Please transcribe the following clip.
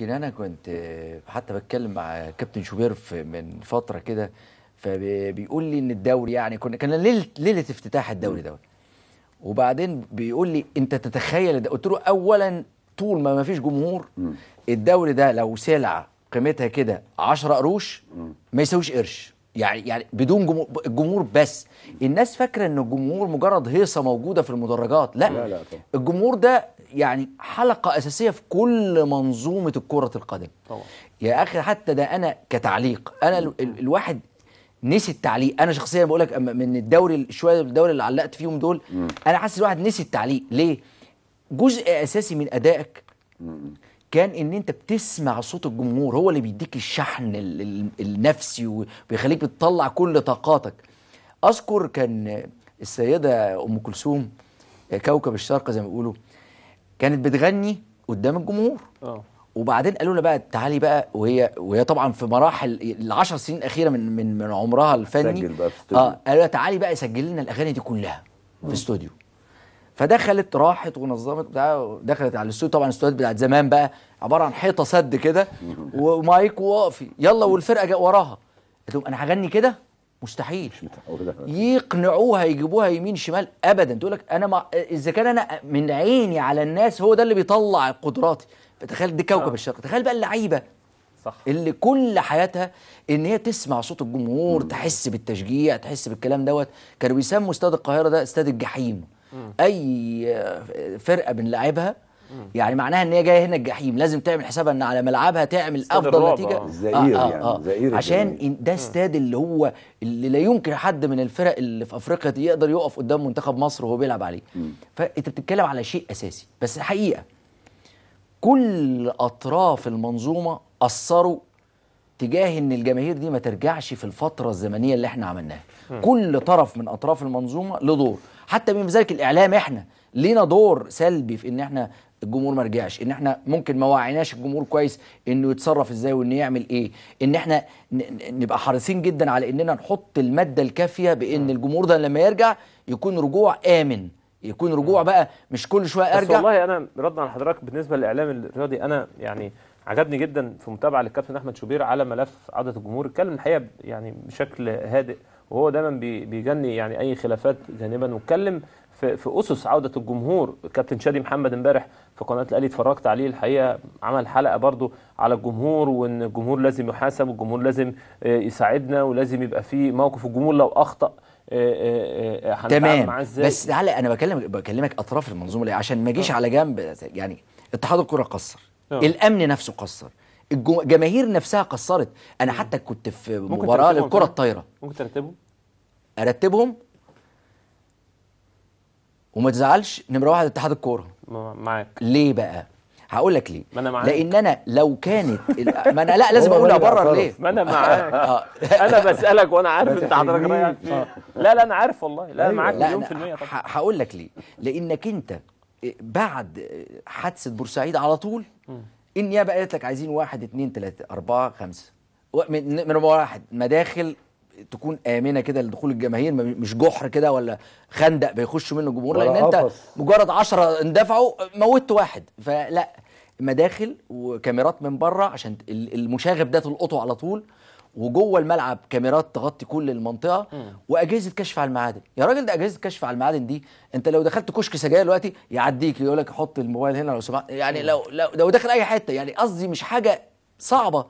يمكن انا كنت حتى بتكلم مع كابتن شوبير من فتره كده فبيقول لي ان الدوري يعني كنا كان ليله ليله افتتاح الدوري دوت وبعدين بيقول لي انت تتخيل ده قلت له اولا طول ما ما فيش جمهور الدوري ده لو سلعه قيمتها كده 10 قروش ما يساويش قرش يعني يعني بدون جمهور الجمهور بس الناس فاكره ان الجمهور مجرد هيصه موجوده في المدرجات لا, لا, لا الجمهور ده يعني حلقة أساسية في كل منظومة الكرة القدم طبعا. يا أخي حتى ده أنا كتعليق أنا ال ال الواحد نسي التعليق انا شخصيا بقول لك من الدوري شويه الدوري اللي علقت فيهم دول م. انا حاسس الواحد نسي التعليق ليه جزء اساسي من ادائك كان ان انت بتسمع صوت الجمهور هو اللي بيديك الشحن النفسي وبيخليك بتطلع كل طاقاتك اذكر كان السيده ام كلثوم كوكب الشرق زي ما بيقولوا كانت بتغني قدام الجمهور اه وبعدين قالوا لنا بقى تعالي بقى وهي وهي طبعا في مراحل العشر سنين الاخيره من من من عمرها الفني سجل بقى في استوديو اه قالوا لها تعالي بقى سجل لنا الاغاني دي كلها في استوديو فدخلت راحت ونظمت بتاع دخلت على الاستوديو طبعا الاستوديوهات بتاعت زمان بقى عباره عن حيطه سد كده ومايك واقفي يلا والفرقه جا وراها قلت لهم انا هغني كده مستحيل يقنعوها يجيبوها يمين شمال ابدا تقول لك انا اذا كان انا من عيني على الناس هو ده اللي بيطلع قدراتي فتخيل دي كوكب آه. الشرق تخيل بقى اللعيبه صح اللي كل حياتها ان هي تسمع صوت الجمهور مم. تحس بالتشجيع تحس بالكلام دوت كانوا بيسموا استاد القاهره ده استاد الجحيم مم. اي فرقه بنلعبها يعني معناها ان هي جايه هنا الجحيم لازم تعمل حسابها ان على ملعبها تعمل افضل نتيجه آه. زئير آه آه يعني آه. زئير عشان جميل. ده استاد اللي هو اللي لا يمكن حد من الفرق اللي في افريقيا يقدر يقف قدام منتخب مصر وهو بيلعب عليه فانت بتتكلم على شيء اساسي بس الحقيقه كل اطراف المنظومه اثروا تجاه ان الجماهير دي ما ترجعش في الفتره الزمنيه اللي احنا عملناها كل طرف من اطراف المنظومه له دور حتى بما ذلك الاعلام احنا لينا دور سلبي في ان احنا الجمهور ما رجعش ان احنا ممكن ما وعيناش الجمهور كويس انه يتصرف ازاي وانه يعمل ايه ان احنا نبقى حريصين جدا على اننا نحط الماده الكافيه بان الجمهور ده لما يرجع يكون رجوع امن يكون رجوع بقى مش كل شويه ارجع بس والله انا ردا على حضرتك بالنسبه للاعلام الرياضي انا يعني عجبني جدا في متابعه للكابتن احمد شوبير على ملف عدد الجمهور اتكلم الحقيقه يعني بشكل هادئ وهو دايما بيجني يعني اي خلافات جانبا واتكلم في, في اسس عوده الجمهور كابتن شادي محمد امبارح في قناه الاهلي اتفرجت عليه الحقيقه عمل حلقه برضو على الجمهور وان الجمهور لازم يحاسب والجمهور لازم آه، يساعدنا ولازم يبقى في موقف الجمهور لو اخطا آه، آه، تمام بس على انا بكلم بكلمك اطراف المنظومه عشان ما اجيش على جنب يعني اتحاد الكره قصر الامن نفسه قصر الجماهير نفسها قصرت انا حتى كنت في مباراه للكره الطايره ممكن ترتبهم ارتبهم وما تزعلش نمره واحد اتحاد الكوره معاك ليه بقى هقول لك ليه ما أنا معاك. لان انا لو كانت ما انا لا لازم اقول ابرر ليه ما انا معاك آه. انا بسالك وانا عارف انت حضرتك رايح فين آه. لا لا انا عارف والله لا انا أيوة. معاك مليون في المية طبعا هقول لك ليه لانك انت إيه، بعد إيه، حادثه بورسعيد على طول النيابه قالت لك عايزين واحد اثنين ثلاثه اربعه خمسه من واحد مداخل تكون امنه كده لدخول الجماهير مش جحر كده ولا خندق بيخش منه الجمهور لان انت مجرد 10 اندفعوا موت واحد فلا مداخل وكاميرات من بره عشان المشاغب ده تلقطه على طول وجوه الملعب كاميرات تغطي كل المنطقه واجهزه كشف على المعادن يا راجل ده اجهزه كشف على المعادن دي انت لو دخلت كشك سجاير دلوقتي يعديك يقول لك حط الموبايل هنا لو سمحت يعني لو لو داخل اي حته يعني قصدي مش حاجه صعبه